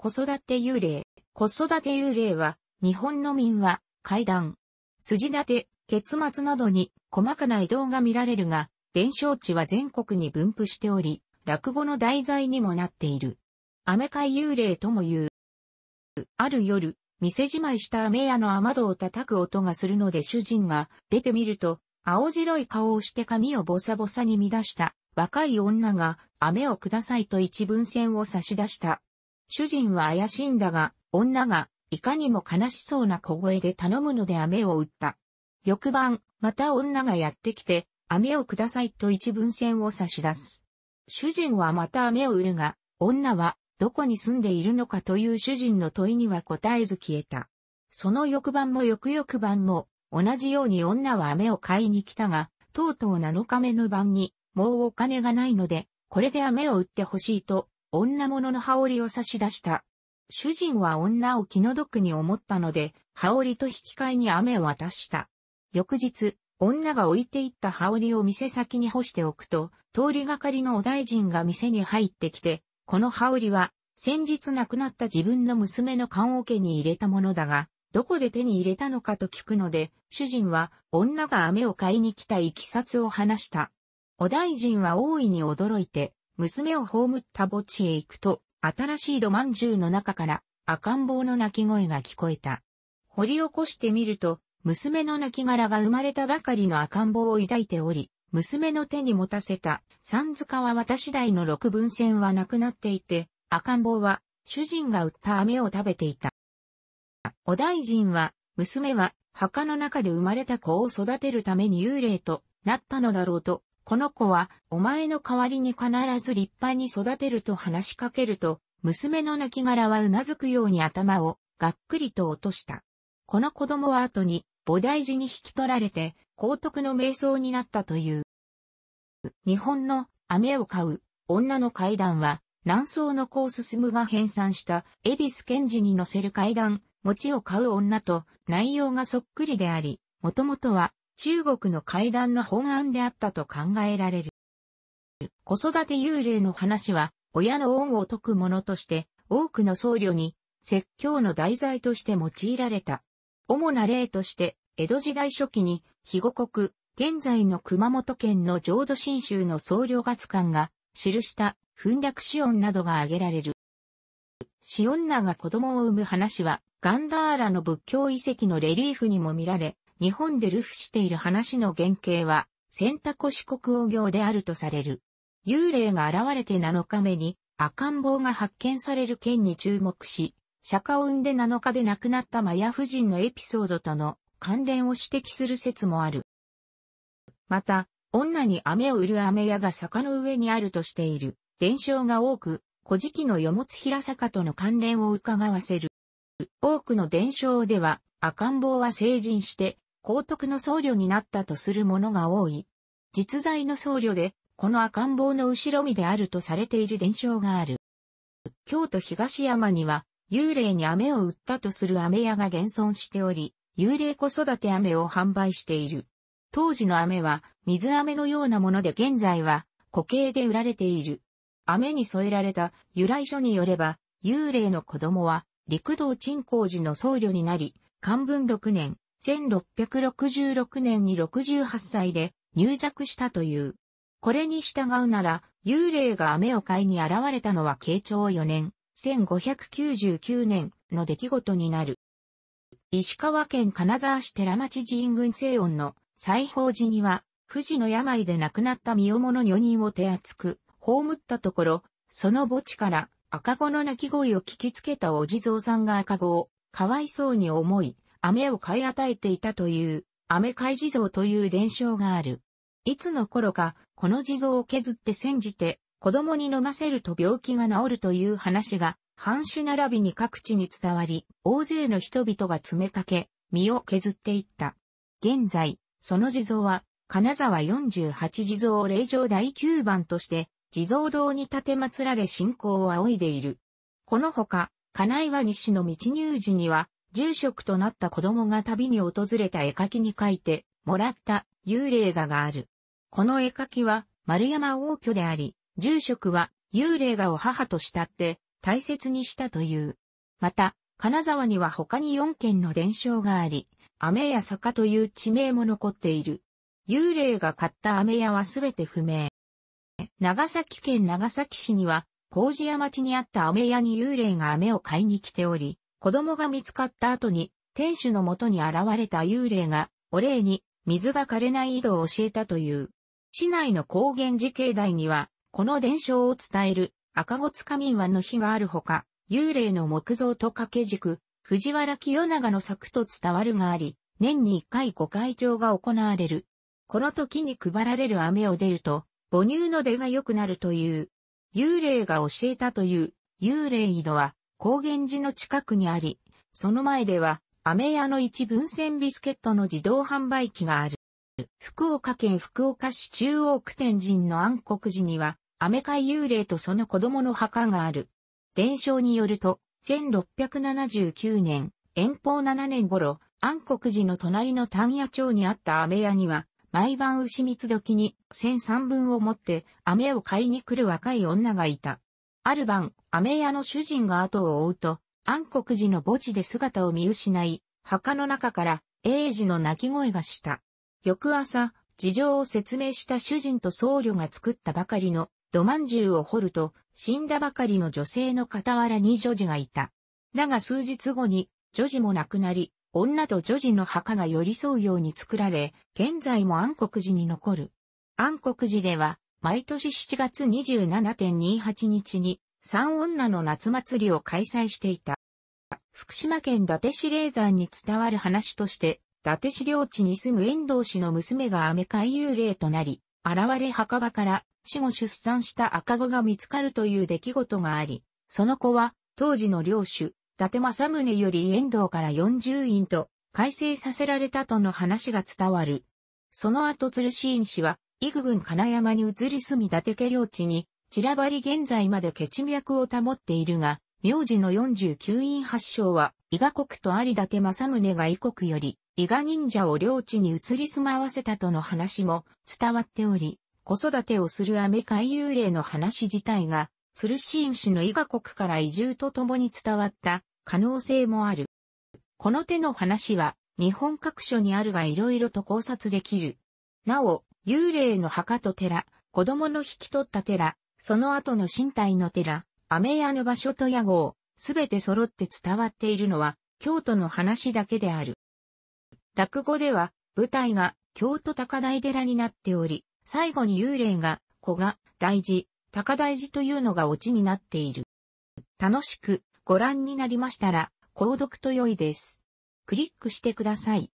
子育て幽霊。子育て幽霊は、日本の民話、怪談、筋立て、結末などに細かな移動が見られるが、伝承地は全国に分布しており、落語の題材にもなっている。雨会幽霊とも言う。ある夜、店じまいした雨屋の雨戸を叩く音がするので主人が出てみると、青白い顔をして髪をボサボサに乱した若い女が雨をくださいと一文線を差し出した。主人は怪しいんだが、女が、いかにも悲しそうな小声で頼むので飴を売った。翌晩、また女がやってきて、飴をくださいと一文銭を差し出す。主人はまた飴を売るが、女は、どこに住んでいるのかという主人の問いには答えず消えた。その翌晩も翌々晩も、同じように女は飴を買いに来たが、とうとう7日目の晩に、もうお金がないので、これで飴を売ってほしいと、女物の羽織を差し出した。主人は女を気の毒に思ったので、羽織と引き換えに雨を渡した。翌日、女が置いていった羽織を店先に干しておくと、通りがかりのお大臣が店に入ってきて、この羽織は、先日亡くなった自分の娘の棺桶に入れたものだが、どこで手に入れたのかと聞くので、主人は女が飴を買いに来たいきさつを話した。お大臣は大いに驚いて、娘を葬った墓地へ行くと、新しい土饅頭の中から赤ん坊の泣き声が聞こえた。掘り起こしてみると、娘の亡骸が生まれたばかりの赤ん坊を抱いており、娘の手に持たせた、三塚は私代の六分線はなくなっていて、赤ん坊は、主人が売った飴を食べていた。お大臣は、娘は、墓の中で生まれた子を育てるために幽霊となったのだろうとこの子は、お前の代わりに必ず立派に育てると話しかけると、娘の亡骸はうなずくように頭を、がっくりと落とした。この子供は後に、菩提寺に引き取られて、高徳の瞑想になったという。日本の雨を買う女の階段は、南宋のを進むが編纂した恵比寿賢治に載せる階段、餅を買う女と内容がそっくりであり、もともとは中国の階段の本案であったと考えられる。子育て幽霊の話は、親の恩を解くものとして、多くの僧侶に、説教の題材として用いられた。主な例として、江戸時代初期に、肥後国、現在の熊本県の浄土真宗の僧侶月間が、記した、奮略子音などが挙げられる。詩女が子供を産む話は、ガンダーラの仏教遺跡のレリーフにも見られ、日本で流布している話の原型は、千コ四国王行であるとされる。幽霊が現れて7日目に赤ん坊が発見される件に注目し、釈迦を生んで7日で亡くなったマヤ夫人のエピソードとの関連を指摘する説もある。また、女に飴を売る飴屋が坂の上にあるとしている伝承が多く、古事記の与物平坂との関連を伺わせる。多くの伝承では赤ん坊は成人して高徳の僧侶になったとする者が多い。実在の僧侶で、この赤ん坊の後ろ身であるとされている伝承がある。京都東山には、幽霊に飴を売ったとする飴屋が現存しており、幽霊子育て飴を販売している。当時の飴は、水飴のようなもので現在は、固形で売られている。飴に添えられた由来書によれば、幽霊の子供は、陸道鎮光寺の僧侶になり、漢文6年、1666年に68歳で入弱したという。これに従うなら、幽霊が雨を買いに現れたのは慶長4年、1599年の出来事になる。石川県金沢市寺町神群西音の西宝寺には、富士の病で亡くなった身重の女人を手厚く、葬ったところ、その墓地から赤子の泣き声を聞きつけたお地蔵さんが赤子を、かわいそうに思い、飴を買い与えていたという、飴買地蔵という伝承がある。いつの頃か、この地蔵を削って煎じて、子供に飲ませると病気が治るという話が、藩主並びに各地に伝わり、大勢の人々が詰めかけ、身を削っていった。現在、その地蔵は、金沢48地蔵を霊場第9番として、地蔵堂に建て祀られ信仰を仰いでいる。このほか、金岩西の道入寺には、住職となった子供が旅に訪れた絵描きに書いて、もらった幽霊画がある。この絵描きは丸山王居であり、住職は幽霊画を母と慕って大切にしたという。また、金沢には他に4件の伝承があり、飴屋坂という地名も残っている。幽霊が買った飴屋はすべて不明。長崎県長崎市には、麹屋町にあった飴屋に幽霊が飴を買いに来ており、子供が見つかった後に、天守のもとに現れた幽霊が、お礼に、水が枯れない井戸を教えたという。市内の高原寺境内には、この伝承を伝える赤子塚民話の碑があるほか、幽霊の木造と掛け軸、藤原清長の作と伝わるがあり、年に一回ご会長が行われる。この時に配られる雨を出ると、母乳の出が良くなるという。幽霊が教えたという幽霊井戸は、高原寺の近くにあり、その前では、飴屋の一文線ビスケットの自動販売機がある。福岡県福岡市中央区天神の暗黒寺には、飴海幽霊とその子供の墓がある。伝承によると、1679年、遠方7年頃、暗黒寺の隣の丹野町にあった飴屋には、毎晩牛蜜時に、千三分を持って、飴を買いに来る若い女がいた。ある晩、アメヤの主人が後を追うと、暗黒寺の墓地で姿を見失い、墓の中から英治の泣き声がした。翌朝、事情を説明した主人と僧侶が作ったばかりの土饅頭を掘ると、死んだばかりの女性の傍らに女児がいた。だが数日後に、女児も亡くなり、女と女児の墓が寄り添うように作られ、現在も暗黒寺に残る。暗黒寺では、毎年7月27.28日に、三女の夏祭りを開催していた。福島県伊達市霊山に伝わる話として、伊達市領地に住む遠藤氏の娘がアメ海幽霊となり、現れ墓場から死後出産した赤子が見つかるという出来事があり、その子は当時の領主、伊達政宗より遠藤から40院と改正させられたとの話が伝わる。その後鶴子院氏は伊具郡金山に移り住み伊達家領地に、散らばり現在まで血脈を保っているが、名字の49院発祥は、伊賀国と有立政宗が異国より、伊賀忍者を領地に移り住まわせたとの話も伝わっており、子育てをするアメ海幽霊の話自体が、鶴新市の伊賀国から移住とともに伝わった可能性もある。この手の話は、日本各所にあるが色々と考察できる。なお、幽霊の墓と寺、子供の引き取った寺、その後の身体の寺、雨屋の場所と屋号、すべて揃って伝わっているのは、京都の話だけである。落語では、舞台が京都高台寺になっており、最後に幽霊が、子が、大寺、高台寺というのがオチになっている。楽しくご覧になりましたら、購読と良いです。クリックしてください。